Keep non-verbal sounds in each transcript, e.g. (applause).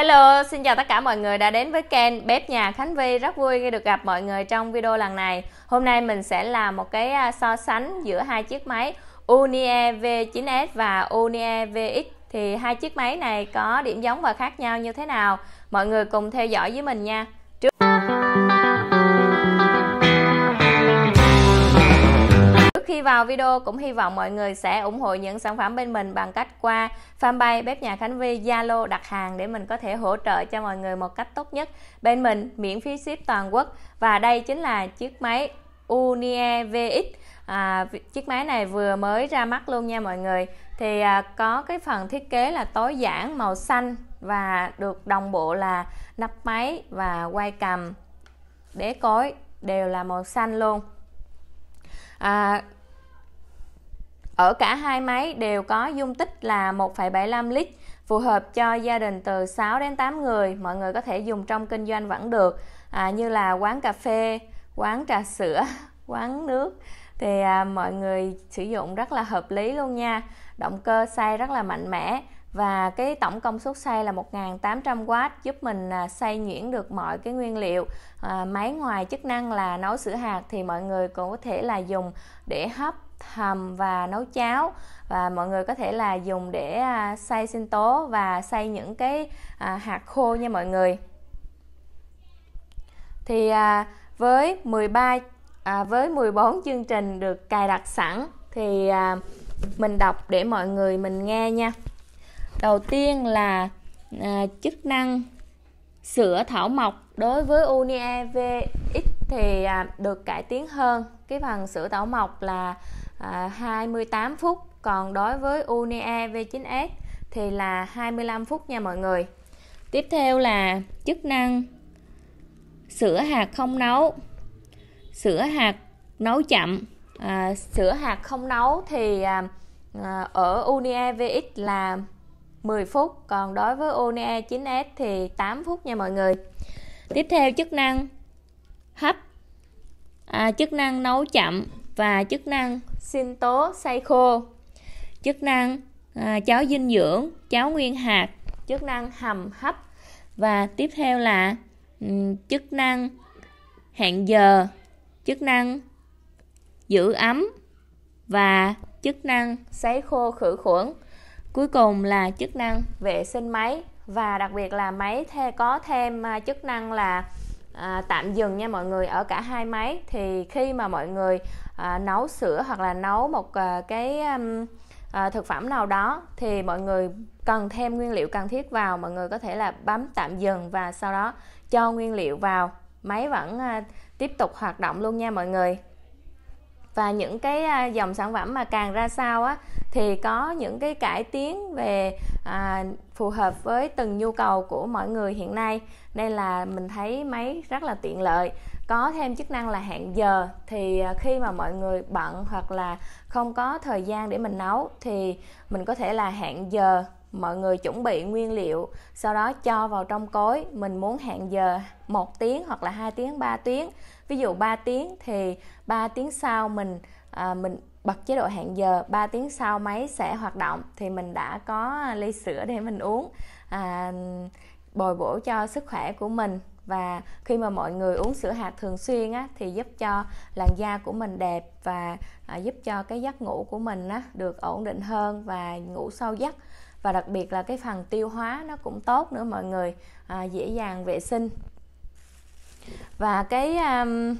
Hello, xin chào tất cả mọi người đã đến với kênh Bếp Nhà Khánh Vy Rất vui khi được gặp mọi người trong video lần này Hôm nay mình sẽ làm một cái à, so sánh giữa hai chiếc máy Unie V9S và Unie VX Thì hai chiếc máy này có điểm giống và khác nhau như thế nào Mọi người cùng theo dõi với mình nha Trước... vào video cũng hy vọng mọi người sẽ ủng hộ những sản phẩm bên mình bằng cách qua fanpage bếp nhà Khánh Vi Zalo đặt hàng để mình có thể hỗ trợ cho mọi người một cách tốt nhất. Bên mình miễn phí ship toàn quốc và đây chính là chiếc máy Unie VX à, chiếc máy này vừa mới ra mắt luôn nha mọi người thì à, có cái phần thiết kế là tối giản màu xanh và được đồng bộ là nắp máy và quay cầm đế cối đều là màu xanh luôn à, ở cả hai máy đều có dung tích là 1,75 lít, phù hợp cho gia đình từ 6 đến 8 người, mọi người có thể dùng trong kinh doanh vẫn được, à, như là quán cà phê, quán trà sữa, (laughs) quán nước thì à, mọi người sử dụng rất là hợp lý luôn nha. Động cơ xay rất là mạnh mẽ, và cái tổng công suất xay là 1800W giúp mình à, xay nhuyễn được mọi cái nguyên liệu à, máy ngoài chức năng là nấu sữa hạt thì mọi người cũng có thể là dùng để hấp hầm và nấu cháo và mọi người có thể là dùng để à, xay sinh tố và xay những cái à, hạt khô nha mọi người thì à, với 13 à, với 14 chương trình được cài đặt sẵn thì à, mình đọc để mọi người mình nghe nha đầu tiên là à, chức năng sữa thảo mộc đối với unievx thì à, được cải tiến hơn cái phần sữa thảo mộc là à, 28 phút còn đối với Unia V9S thì là 25 phút nha mọi người tiếp theo là chức năng sữa hạt không nấu sữa hạt nấu chậm à, sữa hạt không nấu thì à, à ở unievx là 10 phút còn đối với Onea 9S thì 8 phút nha mọi người tiếp theo chức năng hấp à, chức năng nấu chậm và chức năng sinh tố xay khô chức năng à, cháo dinh dưỡng cháo nguyên hạt chức năng hầm hấp và tiếp theo là um, chức năng hẹn giờ chức năng giữ ấm và chức năng sấy khô khử khuẩn cuối cùng là chức năng vệ sinh máy và đặc biệt là máy the, có thêm à, chức năng là à, tạm dừng nha mọi người ở cả hai máy thì khi mà mọi người à, nấu sữa hoặc là nấu một à, cái à, thực phẩm nào đó thì mọi người cần thêm nguyên liệu cần thiết vào mọi người có thể là bấm tạm dừng và sau đó cho nguyên liệu vào máy vẫn à, tiếp tục hoạt động luôn nha mọi người và những cái à, dòng sản phẩm mà càng ra sao á thì có những cái cải tiến về à, phù hợp với từng nhu cầu của mọi người hiện nay nên là mình thấy máy rất là tiện lợi có thêm chức năng là hẹn giờ thì à, khi mà mọi người bận hoặc là không có thời gian để mình nấu thì mình có thể là hẹn giờ mọi người chuẩn bị nguyên liệu sau đó cho vào trong cối mình muốn hẹn giờ một tiếng hoặc là hai tiếng ba tiếng ví dụ 3 tiếng thì 3 tiếng sau mình à, mình bật chế độ hẹn giờ 3 tiếng sau máy sẽ hoạt động thì mình đã có ly sữa để mình uống à, bồi bổ cho sức khỏe của mình và khi mà mọi người uống sữa hạt thường xuyên á, thì giúp cho làn da của mình đẹp và à, giúp cho cái giấc ngủ của mình á, được ổn định hơn và ngủ sâu giấc và đặc biệt là cái phần tiêu hóa nó cũng tốt nữa mọi người à, dễ dàng vệ sinh và cái um,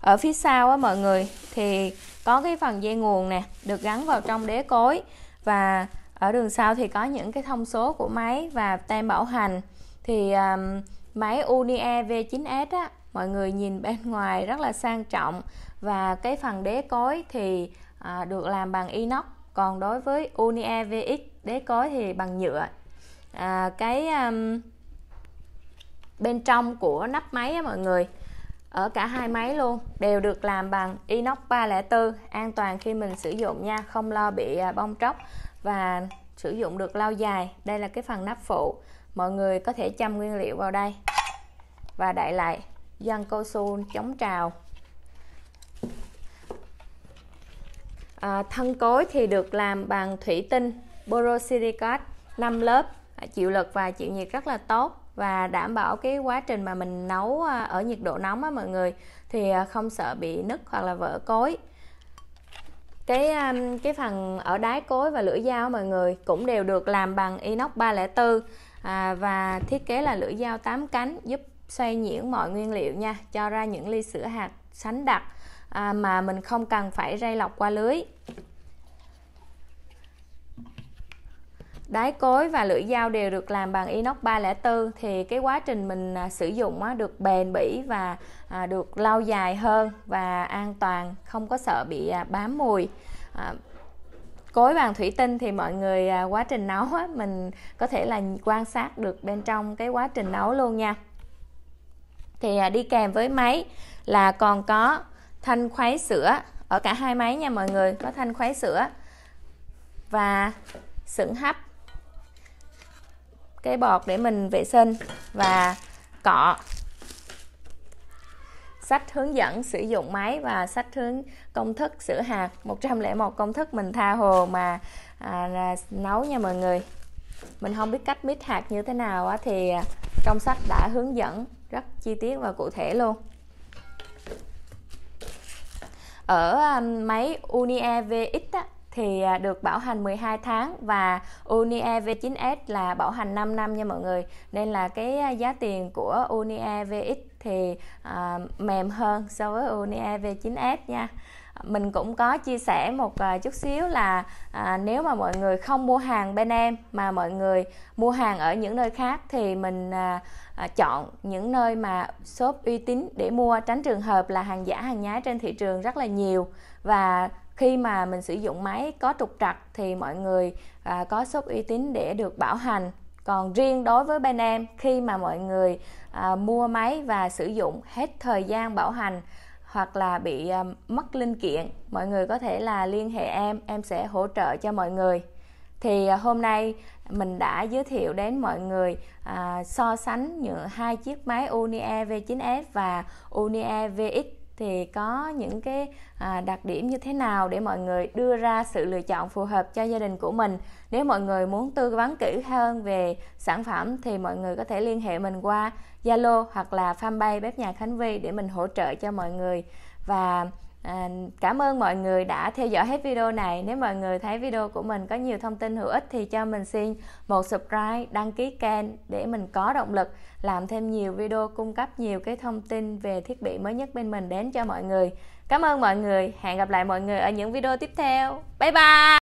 ở phía sau á mọi người thì có cái phần dây nguồn nè được gắn vào trong đế cối và ở đường sau thì có những cái thông số của máy và tem bảo hành thì um, máy Unia V9S á mọi người nhìn bên ngoài rất là sang trọng và cái phần đế cối thì à, được làm bằng inox còn đối với Unia VX đế cối thì bằng nhựa à, cái um, bên trong của nắp máy á mọi người ở cả hai máy luôn đều được làm bằng inox 304 an toàn khi mình sử dụng nha không lo bị à, bong tróc và sử dụng được lâu dài đây là cái phần nắp phụ mọi người có thể châm nguyên liệu vào đây và đậy lại găng cao su chống trào à, thân cối thì được làm bằng thủy tinh borosilicate 5 lớp à, chịu lực và chịu nhiệt rất là tốt và đảm bảo cái quá trình mà mình nấu à, ở nhiệt độ nóng á mọi người thì à, không sợ bị nứt hoặc là vỡ cối cái à, cái phần ở đáy cối và lưỡi dao mọi người cũng đều được làm bằng inox 304 à, và thiết kế là lưỡi dao 8 cánh giúp xoay nhuyễn mọi nguyên liệu nha cho ra những ly sữa hạt sánh đặc à, mà mình không cần phải rây lọc qua lưới đáy cối và lưỡi dao đều được làm bằng inox 304 thì cái quá trình mình à, sử dụng được bền bỉ và à, được lâu dài hơn và an toàn không có sợ bị à, bám mùi cối bằng thủy tinh thì mọi người quá trình nấu mình có thể là quan sát được bên trong cái quá trình nấu luôn nha thì đi kèm với máy là còn có thanh khuấy sữa ở cả hai máy nha mọi người có thanh khuấy sữa và xưởng hấp cái bọt để mình vệ sinh và cọ sách hướng dẫn sử dụng máy và sách hướng công thức sữa hạt 101 công thức mình tha hồ mà à, là nấu nha mọi người mình không biết cách mít hạt như thế nào á, thì à, trong sách đã hướng dẫn rất chi tiết và cụ thể luôn ở à, máy Unia VX thì à, được bảo hành 12 tháng và Unie V9S là bảo hành 5 năm nha mọi người nên là cái à, giá tiền của Unie VX thì à, mềm hơn so với Unie V9S nha mình cũng có chia sẻ một à, chút xíu là à, nếu mà mọi người không mua hàng bên em mà mọi người mua hàng ở những nơi khác thì mình à, chọn những nơi mà shop uy tín để mua tránh trường hợp là hàng giả hàng nhái trên thị trường rất là nhiều và khi mà mình sử dụng máy có trục trặc thì mọi người à, có shop uy tín để được bảo hành còn riêng đối với bên em khi mà mọi người à, mua máy và sử dụng hết thời gian bảo hành hoặc là bị à, mất linh kiện mọi người có thể là liên hệ em em sẽ hỗ trợ cho mọi người thì à, hôm nay mình đã giới thiệu đến mọi người à, so sánh những hai chiếc máy Unie V9S và Unie VX thì có những cái à, đặc điểm như thế nào để mọi người đưa ra sự lựa chọn phù hợp cho gia đình của mình nếu mọi người muốn tư vấn kỹ hơn về sản phẩm thì mọi người có thể liên hệ mình qua Zalo hoặc là fanpage bếp nhà Khánh Vi để mình hỗ trợ cho mọi người và À, cảm ơn mọi người đã theo dõi hết video này. Nếu mọi người thấy video của mình có nhiều thông tin hữu ích thì cho mình xin một subscribe, đăng ký kênh để mình có động lực làm thêm nhiều video cung cấp nhiều cái thông tin về thiết bị mới nhất bên mình đến cho mọi người. Cảm ơn mọi người. Hẹn gặp lại mọi người ở những video tiếp theo. Bye bye.